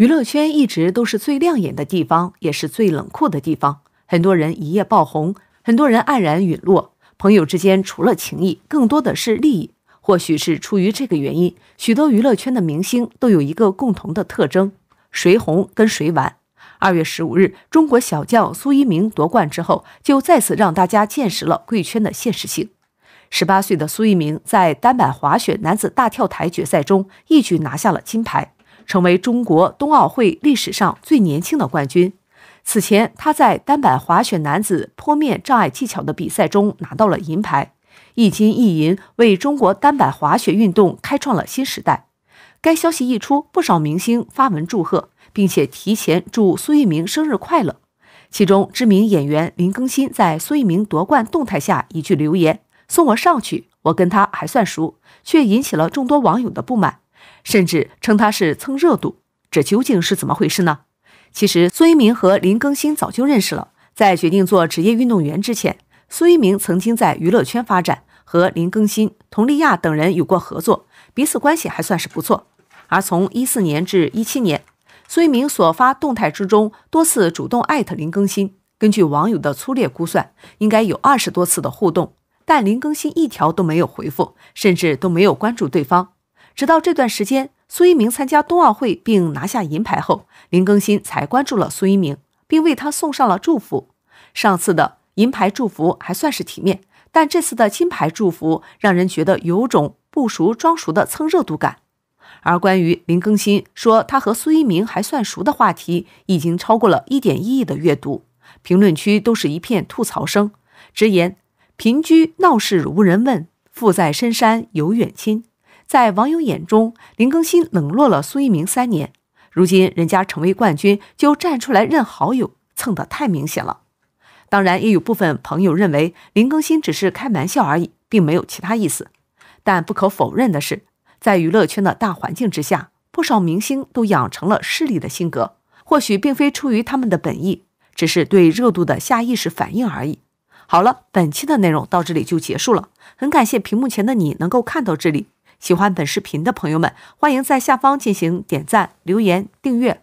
娱乐圈一直都是最亮眼的地方，也是最冷酷的地方。很多人一夜爆红，很多人黯然陨落。朋友之间除了情谊，更多的是利益。或许是出于这个原因，许多娱乐圈的明星都有一个共同的特征：谁红跟谁玩。二月十五日，中国小将苏一鸣夺冠之后，就再次让大家见识了贵圈的现实性。十八岁的苏一鸣在单板滑雪男子大跳台决赛中一举拿下了金牌。成为中国冬奥会历史上最年轻的冠军。此前，他在单板滑雪男子坡面障碍技巧的比赛中拿到了银牌，一金一银为中国单板滑雪运动开创了新时代。该消息一出，不少明星发文祝贺，并且提前祝苏翊鸣生日快乐。其中，知名演员林更新在苏翊鸣夺冠动态下一句留言：“送我上去，我跟他还算熟”，却引起了众多网友的不满。甚至称他是蹭热度，这究竟是怎么回事呢？其实，苏一鸣和林更新早就认识了。在决定做职业运动员之前，苏一鸣曾经在娱乐圈发展，和林更新、佟丽娅等人有过合作，彼此关系还算是不错。而从一四年至一七年，苏一鸣所发动态之中，多次主动艾特林更新。根据网友的粗略估算，应该有二十多次的互动，但林更新一条都没有回复，甚至都没有关注对方。直到这段时间，苏一鸣参加冬奥会并拿下银牌后，林更新才关注了苏一鸣，并为他送上了祝福。上次的银牌祝福还算是体面，但这次的金牌祝福让人觉得有种不熟装熟的蹭热度感。而关于林更新说他和苏一鸣还算熟的话题，已经超过了一点一亿的阅读，评论区都是一片吐槽声，直言“贫居闹市无人问，富在深山有远亲”。在网友眼中，林更新冷落了苏一鸣三年，如今人家成为冠军，就站出来认好友，蹭得太明显了。当然，也有部分朋友认为林更新只是开玩笑而已，并没有其他意思。但不可否认的是，在娱乐圈的大环境之下，不少明星都养成了势利的性格，或许并非出于他们的本意，只是对热度的下意识反应而已。好了，本期的内容到这里就结束了，很感谢屏幕前的你能够看到这里。喜欢本视频的朋友们，欢迎在下方进行点赞、留言、订阅。